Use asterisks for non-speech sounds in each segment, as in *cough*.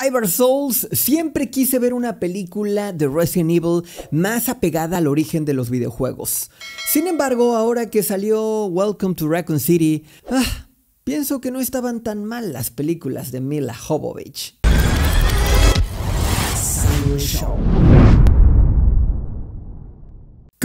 Cyber Souls, siempre quise ver una película de Resident Evil más apegada al origen de los videojuegos. Sin embargo, ahora que salió Welcome to Raccoon City, ah, pienso que no estaban tan mal las películas de Mila Jovovich.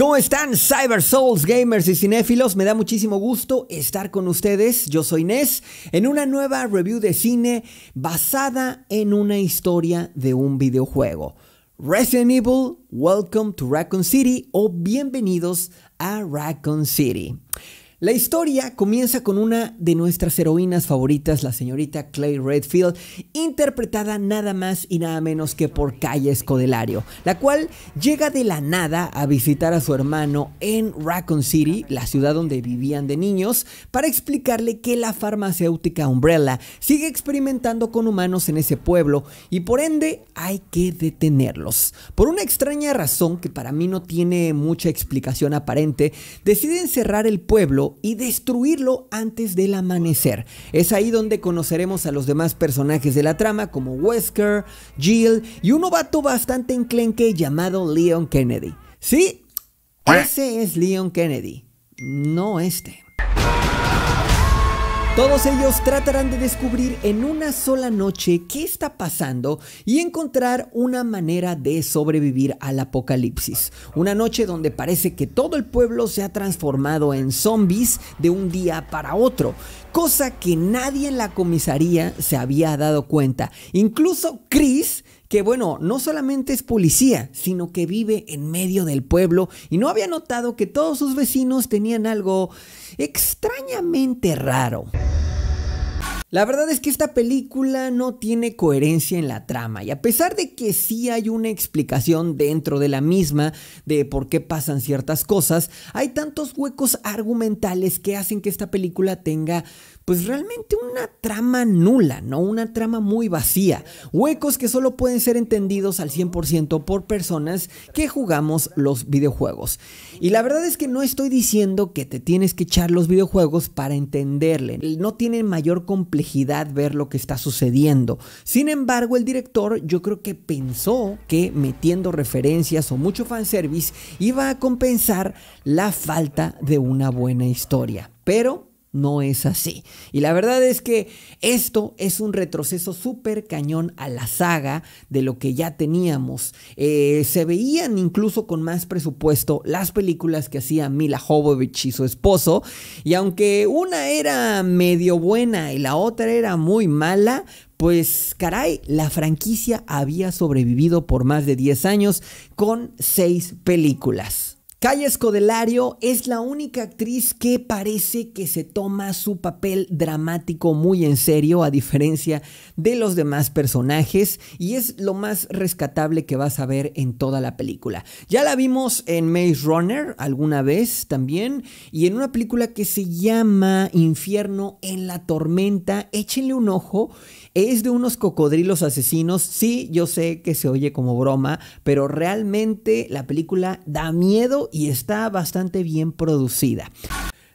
¿Cómo están Cyber Souls gamers y cinéfilos? Me da muchísimo gusto estar con ustedes. Yo soy inés en una nueva review de cine basada en una historia de un videojuego. Resident Evil, Welcome to Raccoon City o bienvenidos a Raccoon City. La historia comienza con una de nuestras heroínas favoritas, la señorita Clay Redfield, interpretada nada más y nada menos que por Calle Escodelario, la cual llega de la nada a visitar a su hermano en Raccoon City, la ciudad donde vivían de niños, para explicarle que la farmacéutica Umbrella sigue experimentando con humanos en ese pueblo y por ende hay que detenerlos. Por una extraña razón que para mí no tiene mucha explicación aparente, deciden cerrar el pueblo y destruirlo antes del amanecer. Es ahí donde conoceremos a los demás personajes de la trama como Wesker, Jill y un novato bastante enclenque llamado Leon Kennedy. Sí, ese es Leon Kennedy, no este. Todos ellos tratarán de descubrir en una sola noche qué está pasando y encontrar una manera de sobrevivir al apocalipsis. Una noche donde parece que todo el pueblo se ha transformado en zombies de un día para otro, cosa que nadie en la comisaría se había dado cuenta. Incluso Chris que bueno, no solamente es policía, sino que vive en medio del pueblo y no había notado que todos sus vecinos tenían algo extrañamente raro. La verdad es que esta película no tiene coherencia en la trama y a pesar de que sí hay una explicación dentro de la misma de por qué pasan ciertas cosas, hay tantos huecos argumentales que hacen que esta película tenga pues realmente una trama nula, ¿no? Una trama muy vacía. Huecos que solo pueden ser entendidos al 100% por personas que jugamos los videojuegos. Y la verdad es que no estoy diciendo que te tienes que echar los videojuegos para entenderle. No tiene mayor complejidad ver lo que está sucediendo. Sin embargo, el director yo creo que pensó que metiendo referencias o mucho fanservice iba a compensar la falta de una buena historia. Pero no es así. Y la verdad es que esto es un retroceso súper cañón a la saga de lo que ya teníamos. Eh, se veían incluso con más presupuesto las películas que hacía Mila Jovovich y su esposo. Y aunque una era medio buena y la otra era muy mala, pues caray, la franquicia había sobrevivido por más de 10 años con 6 películas. Calle Escodelario es la única actriz que parece que se toma su papel dramático muy en serio, a diferencia de los demás personajes, y es lo más rescatable que vas a ver en toda la película. Ya la vimos en Maze Runner alguna vez también, y en una película que se llama Infierno en la Tormenta. Échenle un ojo es de unos cocodrilos asesinos. Sí, yo sé que se oye como broma, pero realmente la película da miedo y está bastante bien producida.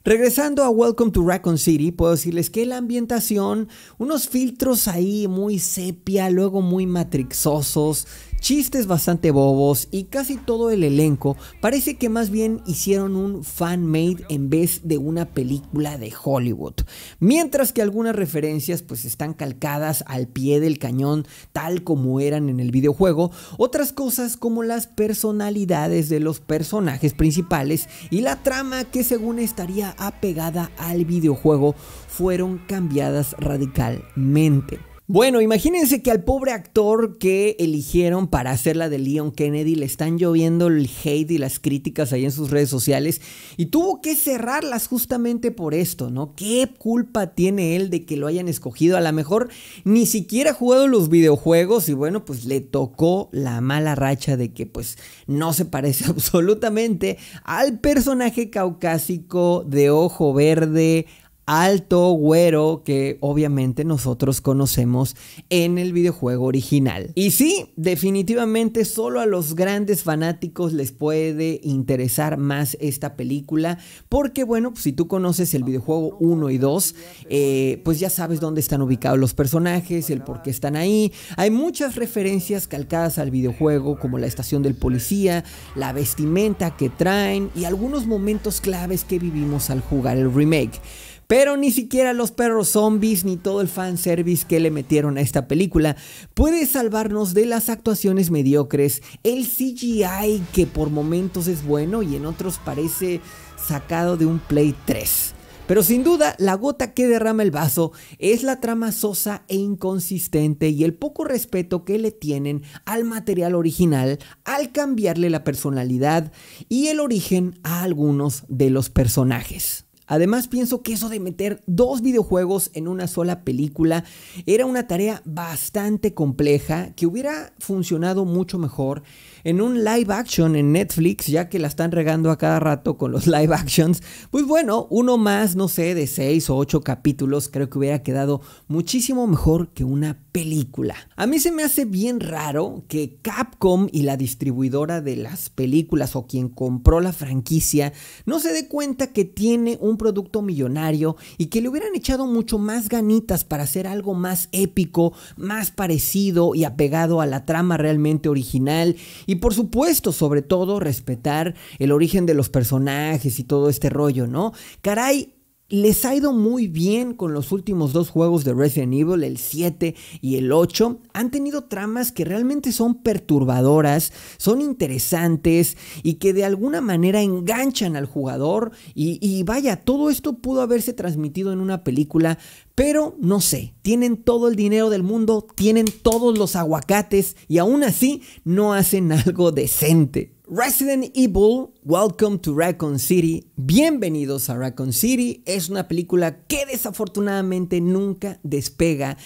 Regresando a Welcome to Raccoon City, puedo decirles que la ambientación, unos filtros ahí muy sepia, luego muy matrixosos, chistes bastante bobos y casi todo el elenco parece que más bien hicieron un fan-made en vez de una película de Hollywood. Mientras que algunas referencias pues están calcadas al pie del cañón tal como eran en el videojuego, otras cosas como las personalidades de los personajes principales y la trama que según estaría apegada al videojuego fueron cambiadas radicalmente. Bueno, imagínense que al pobre actor que eligieron para hacer la de Leon Kennedy le están lloviendo el hate y las críticas ahí en sus redes sociales y tuvo que cerrarlas justamente por esto, ¿no? ¿Qué culpa tiene él de que lo hayan escogido? A lo mejor ni siquiera ha jugado los videojuegos y bueno, pues le tocó la mala racha de que pues no se parece *laughs* absolutamente al personaje caucásico de ojo verde alto, güero, que obviamente nosotros conocemos en el videojuego original. Y sí, definitivamente solo a los grandes fanáticos les puede interesar más esta película, porque bueno, pues, si tú conoces el videojuego 1 y 2, eh, pues ya sabes dónde están ubicados los personajes, el por qué están ahí. Hay muchas referencias calcadas al videojuego, como la estación del policía, la vestimenta que traen y algunos momentos claves que vivimos al jugar el remake. Pero ni siquiera los perros zombies ni todo el fanservice que le metieron a esta película puede salvarnos de las actuaciones mediocres, el CGI que por momentos es bueno y en otros parece sacado de un Play 3. Pero sin duda, la gota que derrama el vaso es la trama sosa e inconsistente y el poco respeto que le tienen al material original al cambiarle la personalidad y el origen a algunos de los personajes. Además, pienso que eso de meter dos videojuegos en una sola película era una tarea bastante compleja que hubiera funcionado mucho mejor en un live action en Netflix, ya que la están regando a cada rato con los *laughs* live actions. Pues bueno, uno más, no sé, de seis o ocho capítulos, creo que hubiera quedado muchísimo mejor que una película. A mí se me hace bien raro que Capcom y la distribuidora de las películas o quien compró la franquicia no se dé cuenta que tiene un producto millonario y que le hubieran echado mucho más ganitas para hacer algo más épico, más parecido y apegado a la trama realmente original. Y por supuesto, sobre todo, respetar el origen de los personajes y todo este rollo, ¿no? Caray, les ha ido muy bien con los últimos dos juegos de Resident Evil, el 7 y el 8. Han tenido tramas que realmente son perturbadoras, son interesantes y que de alguna manera enganchan al jugador. Y, y vaya, todo esto pudo haberse transmitido en una película, pero no sé, tienen todo el dinero del mundo, tienen todos los aguacates y aún así no hacen *laughs* algo decente. Resident Evil, Welcome to Raccoon City, bienvenidos a Raccoon City, es una película que desafortunadamente nunca despega,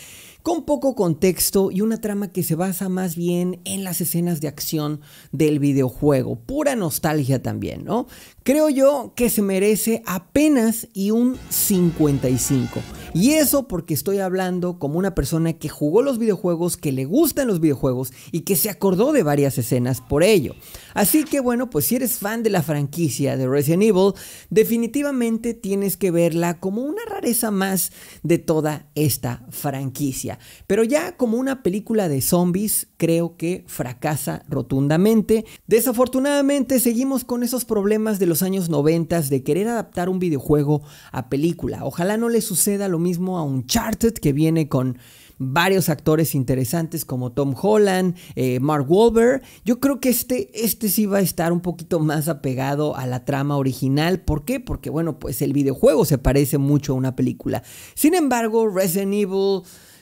con poco contexto y una trama que se basa más bien en las escenas de acción del videojuego, pura nostalgia también, ¿no? Creo yo que se merece apenas y un 55. Y eso porque estoy hablando como una persona que jugó los videojuegos, que le gustan los videojuegos y que se acordó de varias escenas por ello. Así que bueno, pues si eres fan de la franquicia de Resident Evil, definitivamente tienes que verla como una rareza más de toda esta franquicia. Pero ya como una película de zombies, creo que fracasa rotundamente. Desafortunadamente seguimos con esos problemas de los años 90 de querer adaptar un videojuego a película. Ojalá no le suceda lo mismo a Uncharted que viene con varios actores interesantes como Tom Holland, eh, Mark Wahlberg. Yo creo que este, este sí va a estar un poquito más apegado a la trama original. ¿Por qué? Porque, bueno, pues el videojuego se parece mucho a una película. Sin embargo, Resident Evil...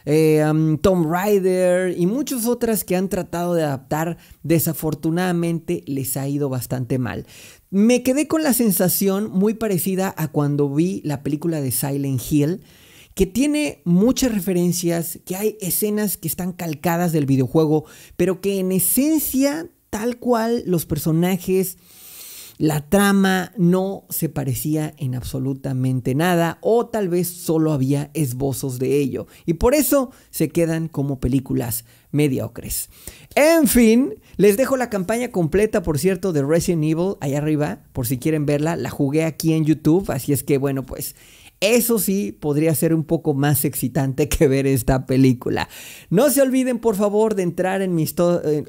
Eh, um, Tom Rider y muchas otras que han tratado de adaptar, desafortunadamente les ha ido bastante mal. Me quedé con la sensación muy parecida a cuando vi la película de Silent Hill, que tiene muchas referencias, que hay escenas que están calcadas del videojuego, pero que en esencia, tal cual, los personajes, la trama no se parecía en absolutamente nada, o tal vez solo había esbozos de ello, y por eso se quedan como películas mediocres. En fin, les dejo la campaña completa, por cierto, de Resident Evil ahí arriba, por si quieren verla. La jugué aquí en YouTube, así es que bueno, pues eso sí podría ser un poco más excitante que ver esta película. No se olviden por favor de entrar en mis... Eh,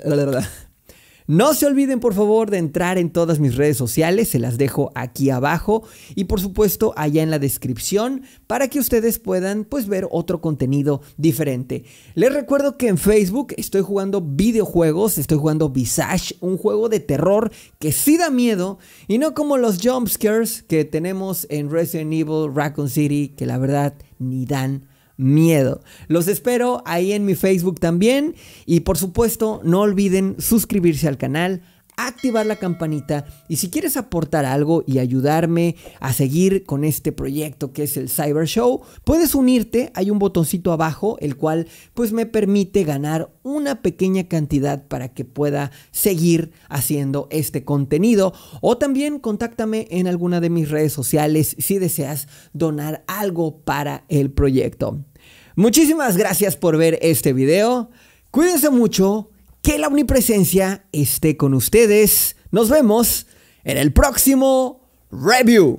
no se olviden por favor de entrar en todas mis redes sociales, se las dejo aquí abajo y por supuesto allá en la descripción para que ustedes puedan pues ver otro contenido diferente. Les recuerdo que en Facebook estoy jugando videojuegos, estoy jugando Visage, un juego de terror que sí da miedo y no como los jump que tenemos en Resident Evil, Raccoon City, que la verdad ni dan miedo. Los espero ahí en mi Facebook también y por supuesto no olviden suscribirse al canal activar la campanita y si quieres aportar algo y ayudarme a seguir con este proyecto que es el Cyber Show, puedes unirte, hay un botoncito abajo el cual pues me permite ganar una pequeña cantidad para que pueda seguir haciendo este contenido o también contáctame en alguna de mis redes sociales si deseas donar algo para el proyecto. Muchísimas gracias por ver este video. Cuídense mucho que la omnipresencia esté con ustedes. Nos vemos en el próximo review.